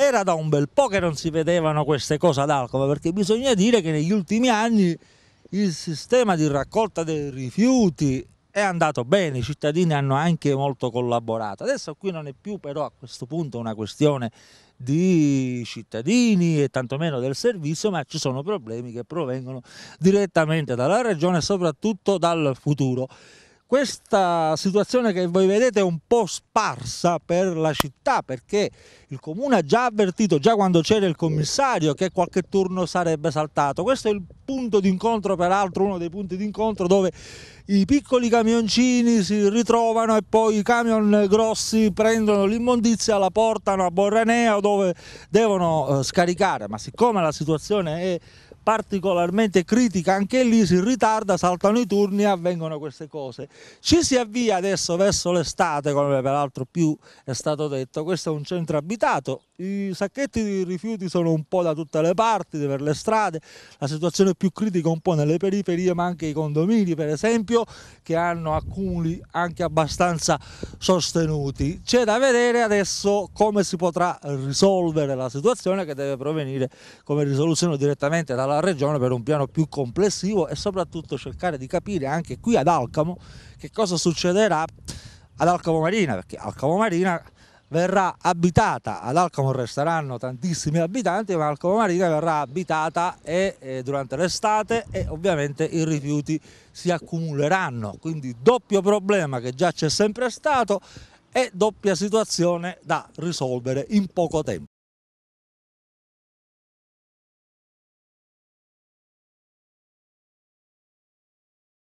Era da un bel po' che non si vedevano queste cose ad Alcova, perché bisogna dire che negli ultimi anni il sistema di raccolta dei rifiuti è andato bene, i cittadini hanno anche molto collaborato. Adesso qui non è più però a questo punto una questione di cittadini e tantomeno del servizio, ma ci sono problemi che provengono direttamente dalla regione e soprattutto dal futuro. Questa situazione che voi vedete è un po' sparsa per la città perché il comune ha già avvertito, già quando c'era il commissario, che qualche turno sarebbe saltato. Questo è il punto d'incontro, peraltro uno dei punti d'incontro dove i piccoli camioncini si ritrovano e poi i camion grossi prendono l'immondizia, la portano a Borreneo dove devono eh, scaricare, ma siccome la situazione è particolarmente critica, anche lì si ritarda, saltano i turni e avvengono queste cose. Ci si avvia adesso verso l'estate, come peraltro più è stato detto, questo è un centro abitato, i sacchetti di rifiuti sono un po' da tutte le parti, per le strade, la situazione più critica un po' nelle periferie, ma anche i condomini, per esempio, che hanno accumuli anche abbastanza sostenuti. C'è da vedere adesso come si potrà risolvere la situazione che deve provenire come risoluzione direttamente dalla regione per un piano più complessivo e soprattutto cercare di capire anche qui ad Alcamo che cosa succederà ad Alcamo Marina, perché Alcamo Marina verrà abitata, ad Alcamo resteranno tantissimi abitanti, ma Alcamo Marina verrà abitata e, e eh, durante l'estate e ovviamente i rifiuti si accumuleranno, quindi doppio problema che già c'è sempre stato e doppia situazione da risolvere in poco tempo.